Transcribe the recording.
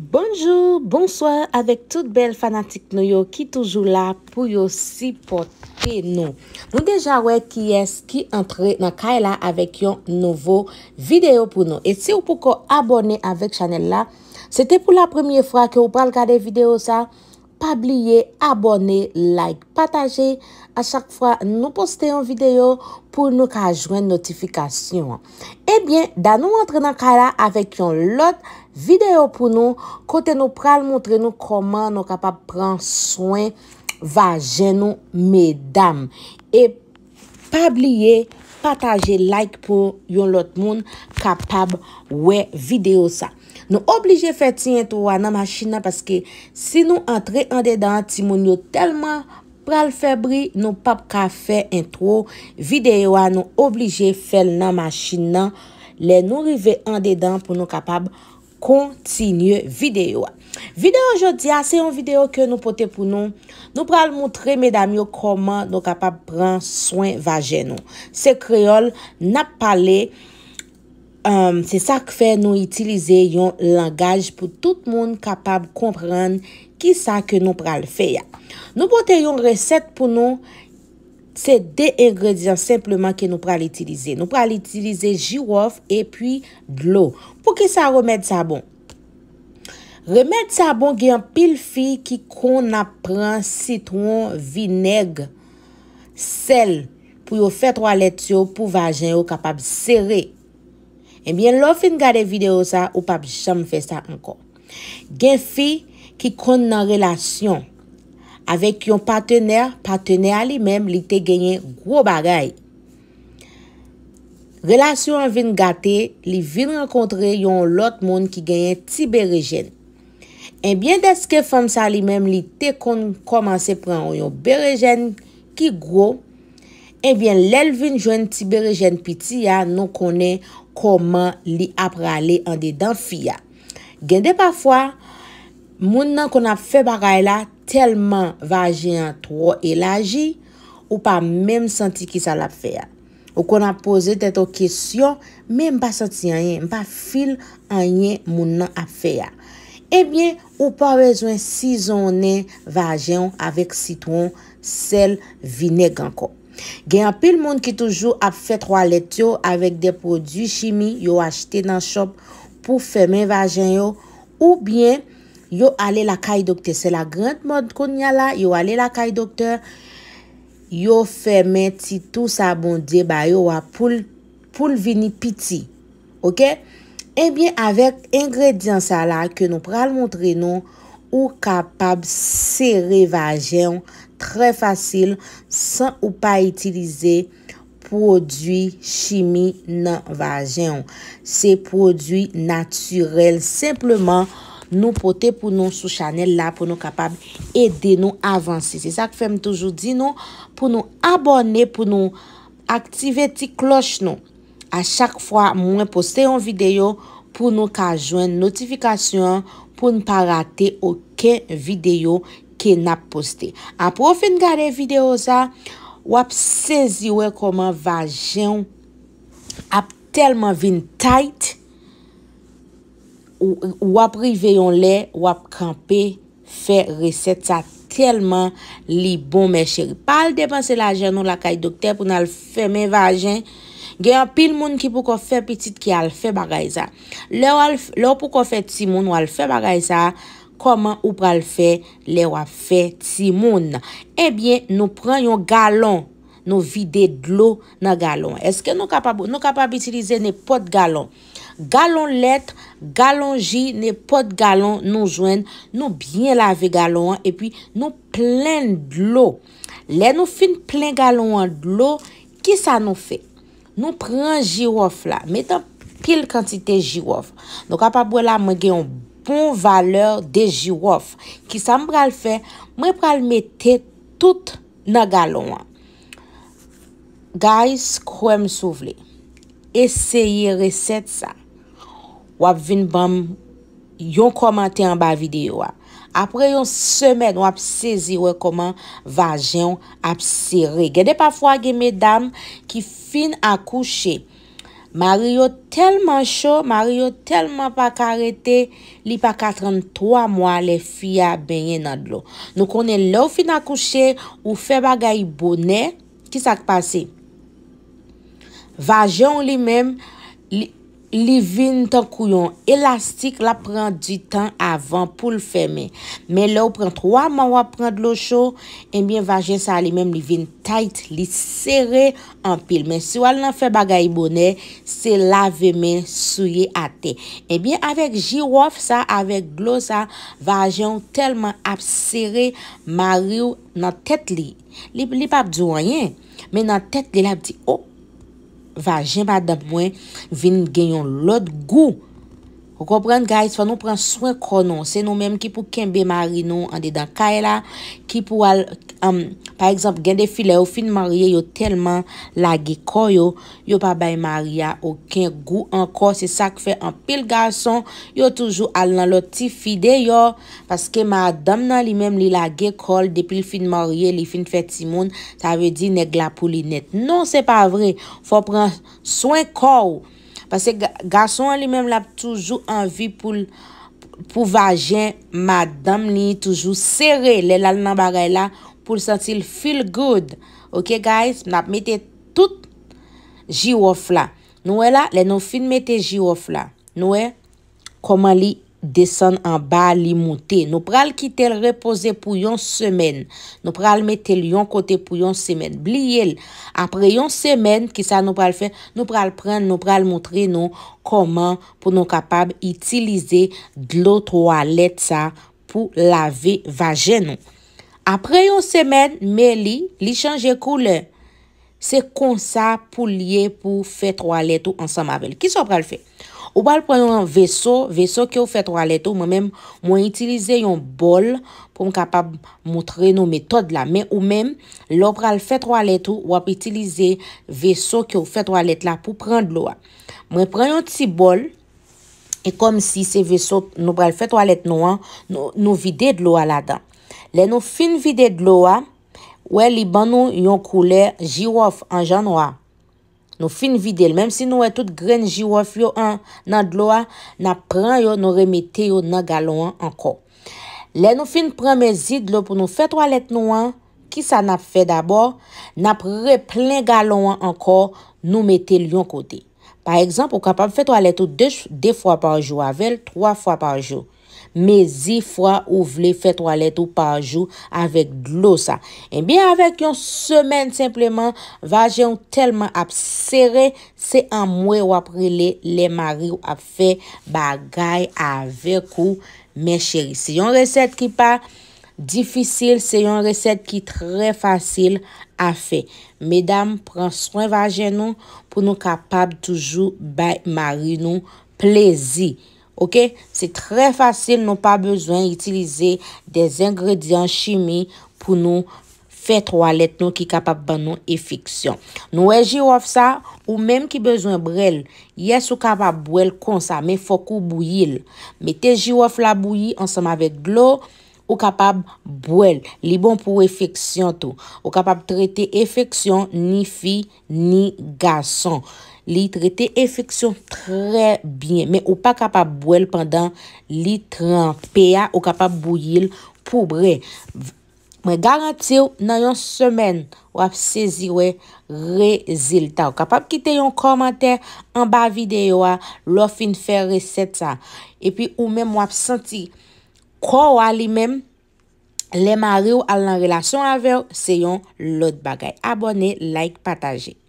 Bonjou, bonsoir, avèk tout bel fanatik nou yo ki toujou la pou yo sipote nou. Nou deja wè ki es ki entre nan kay la avèk yon nouvo video pou nou. E se ou pou ko abone avèk chanel la, se te pou la premiye fwa ki ou pral ka de video sa... Pabliye, abone, like, pataje, a chak fwa nou poste yon video pou nou ka jwen notifikasyon. Ebyen, dan nou antre nan kala avek yon lot video pou nou, kote nou pral montre nou koman nou kapab pran swen vaje nou, medam. E pabliye, pataje, like pou yon lot moun kapab we video sa. Nou oblije fe ti entro an nan machin nan, paske si nou entre an dedan, ti moun yo telman pral febri, nou pap ka fe entro videyo an, nou oblije fel nan machin nan, le nou rive an dedan pou nou kapab kontinye videyo an. Videyo anjotia, se yon videyo ke nou pote pou nou, nou pral moutre medami yo koman nou kapab pran soin vaje nou. Se kreol nap pale, Um, se sa k fe nou itilize yon langaj pou tout moun kapab komprende ki sa ke nou pral fe ya. Nou pote yon resept pou nou se de egredyan simpleman ke nou pral itilize. Nou pral itilize jirof epi glo pou ki sa remèd sabon. Remèd sabon gen pil fi ki kon apren sitron, vineg, sel pou yo fet wale tsyo pou vajen yo kapab sere. Enbyen, eh lò fin gade videyo sa, ou pap chanm fe sa ankon. Gen fi ki kon nan relasyon avèk yon patenèr, patenèr li mèm li te genyen gwo bagay. Relasyon an vin gate, li vin renkontre yon lot moun ki genyen ti berejen. Enbyen, eh deske fèm sa li mèm li te kon komanse pran yon berejen ki gwo, enbyen, eh lèl vin jwen ti berejen pi ti ya nou konen koman li ap rale an de dan fya. Gende pafwa, moun nan kon ap fe bagay la, telman vaje an tro elaji, ou pa menm santi ki sa la fe a. Ou kon ap pose deto kesyon, menm pa santi an ye, menm pa fil an ye moun nan ap fe a. Ebyen, ou pa rezoen si zonen vaje an avek sitwon sel vinek anko. Gen apil moun ki toujou ap fè 3 let yo avèk de prodü shimi yo achète nan shop pou fèmen vajen yo. Ou bien yo ale lakay dokte. Se la grand mod kon nyal la, yo ale lakay dokte, yo fèmen ti tou sa bondye, ba yo wap pou l vini piti. Ok? Ebyen eh avèk ingredyant sa la ke nou pral montre nou ou kapab sere vajen yo. Trè fasil, san ou pa itilize prodwi chimi nan vajen. Se prodwi naturel. Sempleman nou pote pou nou sou chanel la pou nou kapab ede nou avansi. Se sa k fèm toujou di nou pou nou abone pou nou aktive ti kloch nou. A chak fwa mwen poste yon videyo pou nou ka jwen notifikasyon pou nou pa rate ouke videyo. ken ap poste. Apo ou fin gade videyo sa, wap seziwe koman vajen, ap telman vin tight, wap riveyon le, wap kampe, fe resep sa telman li bon me cheri. Pal depanse la jenon la kay dokte, pou nan al feme vajen, gen apil moun ki pou ko fe petit ki al fe bagay sa. Lou pou ko fe timoun ou al fe bagay sa, Koman ou pral fè le wap fè ti moun nan? Ebyen nou pran yon galon. Nou vide dlo nan galon. Eske nou kapab utilize ne pot galon? Galon let, galon ji, ne pot galon nou jwen. Nou byen lave galon an. Epyi nou plen dlo. Le nou fin plen galon an dlo. Ki sa nou fè? Nou pran jirof la. Metan pil kantite jirof. Nou kapab wè la man gen yon. Pon valeur de jirouf. Ki sa m pral fe, mwen pral mette tout nan galon an. Guys, kwen m souvle. Eseye resep sa. Wap vin bam yon komante an ba videyo a. Apre yon semen wap sezi wè koman vajyon apse re. Gede pafwa gen medam ki fin akouche. Mario telman chou, Mario telman pa karete, li pa 83 mwa le fya benye nadlo. Nou konen lou fin akouche ou fe bagay bonè, ki sak pase? Vajon li menm, li... li vin tan kouyon elastik, la pren di tan avan pou l fèmè. Men lè ou pren 3 man wap pren d'l ou chou, enbyen eh vajen sa li menm li vin tight, li sère anpil. Men si wal nan fè bagay bonè, se la vè men souye ate. Enbyen eh avèk jirouf sa, avèk glos sa, vajen ou telman ap sère, ma ri ou nan tèt li. Li pa ap djouanyen, men nan tèt li la ap di, oh! Vajen pa da pwen vin genyon lot gou Ou kompren guys, fwa nou pren swen konon. Se nou menm ki pou kenbe mari nou an de dan kay la. Ki pou al, um, par exemple, gen de filè ou fin mariye yo telman lage koyo. Yo pa bay mariya, ou ken gou an kon. Se sa kfe an pil gason, yo toujou al nan loti fi de yo. Paske ma adam nan li menm li lage kol depil fin mariye, li fin feti moun. Sa ve di neg la pou li net. Non se pa vre, fwa pren swen konon. Pase gason li men l ap toujou anvi pou vajen madam li toujou sere le lal nan bare la pou satil feel good. Ok guys, nan ap mette tout jiwof la. Nou e la, le nou fin mette jiwof la. Nou e, koman li? Desen an ba li mouti. Nou pral kitel repose pou yon semen. Nou pral metel yon kote pou yon semen. Bli yel. Apre yon semen, ki sa nou pral fe, nou pral pren, nou pral moutri nou koman pou nou kapab itilize dlo toalet sa pou lave vaje nou. Apre yon semen, me li, li chanje kou le. Se konsa pou liye pou fe toalet ou ansan mabel. Ki sa pral fe? Ou bal pren yon veso, veso ki ou fet walet ou, mwen mèm mwen itilize yon bol pou m kapab moutre nou metod la. Mè ou mèm, lò pral fet walet ou, wap itilize veso ki ou fet walet la pou pren dlo a. Mwen pren yon ti bol, e kom si se veso nou pral fet walet nou an, nou vide dlo a la dan. Le nou fin vide dlo a, wè li ban nou yon koule jirof an jan wap. Nou fin vide l, menm si nou e tout gren jiwaf yo an nan dlo a, nap pran yo, nou remete yo nan galon an kon. Le nou fin pran me zid l, pou nou fet walet nou an, ki sa nap fe dabor, nap replen galon an kon, nou metel yon kote. Par eksemp eh ou kapab fè toalet ou 2 fwa par jou avèl, 3 fwa par jou. Me zi fwa ou vle fè toalet ou par jou avèk glosa. E bie avèk yon semen simpleman vaje yon telman ap sere se an mwe ou ap rele le mari ou ap fè bagay avèk ou me cheri. Se yon resep ki pa... Difisil, se yon resep ki tre fasil a fe. Medam, pran swen vajen nou pou nou kapap toujou bay mari nou plezi. Ok, se tre fasil nou pa bezwen itilize de zingredyan chimi pou nou fe trwalet nou ki kapap ban nou efiksyon. Nou e jirouf sa ou menm ki bezwen brel, yes ou kapap bouel konsa, me fokou bouyil. Mete jirouf la bouyil ansam avet glo. Ou kapab bouel li bon pou efeksyon tou. Ou kapab trete efeksyon ni fi ni gason. Li trete efeksyon tre bien. Men ou pa kapab bouel pandan li trempia. Ou kapab bouyil poubre. Men garanti ou nan yon semen wap seziwe reziltan. Ou kapab kite yon komenter an ba videyo a. Lo fin fe resep sa. E pi ou men wap senti. Kwa ou a li men, le mare ou al nan relasyon ave, seyon lot bagay. Abone, like, pataje.